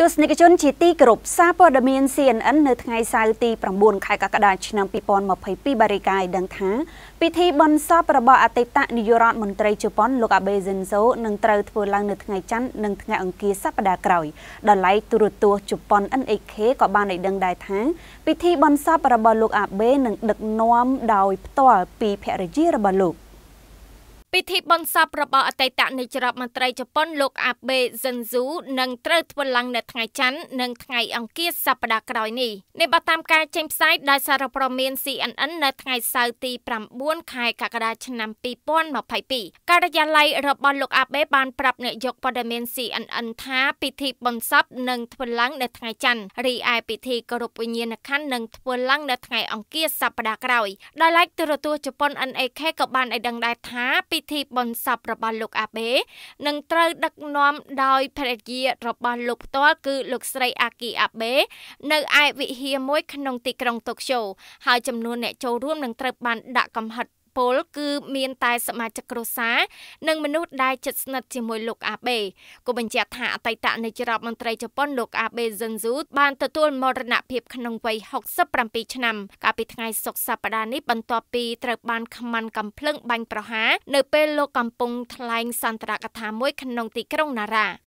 ទស្សនិកជនជាទីគោរពសារព័ត៌មាន CNN នៅថ្ងៃសៅរ៍ទី9ខែកក្កដាឆ្នាំ2022បារីកាយដឹងថាពិធីបុណ្យសពរបស់អតីតនាយករដ្ឋមន្ត្រីជប៉ុនលោកអាបេសិនសូនឹងត្រូវធ្វើឡើងនៅថ្ងៃច័ន្ទនិងថ្ងៃអង្គារសប្តាហ៍ក្រោយដល់ឡៃទូរទស្សន៍ជប៉ុន NHK ក៏បានឲ្យដឹងដែរថាពិធីបុណ្យសពរបស់លោកអាបេនឹងដឹកនាំដោយផ្ទាល់ពីភរិយារបស់លោកពិធីបុណ្យសពរបស់អតីតនាយរដ្ឋមន្ត្រីជប៉ុនលោកអាបេស៊ិនស៊ូនឹងត្រូវធ្វើឡើងនៅថ្ងៃច័ន្ទនិងថ្ងៃអង្គារសប្តាហ៍ក្រោយនេះនេះបើតាមការចេញផ្សាយដោយសារព័ត៌មាន CNN នៅថ្ងៃសៅរ៍ទី9ខែកក្កដាឆ្នាំ2022ការិយាល័យរបស់លោកអាបេបានប្រាប់អ្នកយកព័ត៌មាន CNN ថាពិធីបុណ្យសពនឹងធ្វើឡើងនៅថ្ងៃច័ន្ទរីឯពិធីគោរពវិញ្ញាណក្ខន្ធនឹងធ្វើឡើងនៅថ្ងៃអង្គារសប្តាហ៍ក្រោយដោយឡែកទូរទស្សន៍ជប៉ុន NHK ក៏បានឲ្យដឹងដែរថាពិធីបុណ្យសពរបស់លោកអាបេនឹងត្រូវដឹកនាំដោយភរិយារបស់លោកផ្ទាល់គឺលោកស្រីអាគីអាបេនៅឯវិហារមួយក្នុងទីក្រុងតូក្យូហើយចំនួនអ្នកចូលរួមនឹងត្រូវបានដាក់កំហិតពលគឺមានតែសមាជិកគ្រួសារនិងមនុស្សដែលជិតស្និទ្ធជាមួយលោកអាបេក៏បញ្ជាក់ថាអតីតនាយរដ្ឋមន្ត្រីជប៉ុនលោកអាបេស៊ិនស៊ូបានទទួលមរណភាពក្នុងវ័យ67ឆ្នាំ កាលពីថ្ងៃសុក្រសប្តាហ៍នេះបន្ទាប់ពីត្រូវបានខ្មាន់កំភ្លើងបាញ់ប្រហារនៅពេលលោកកំពុងថ្លែងសន្ទរកថាមួយក្នុងទីក្រុងណារ៉ា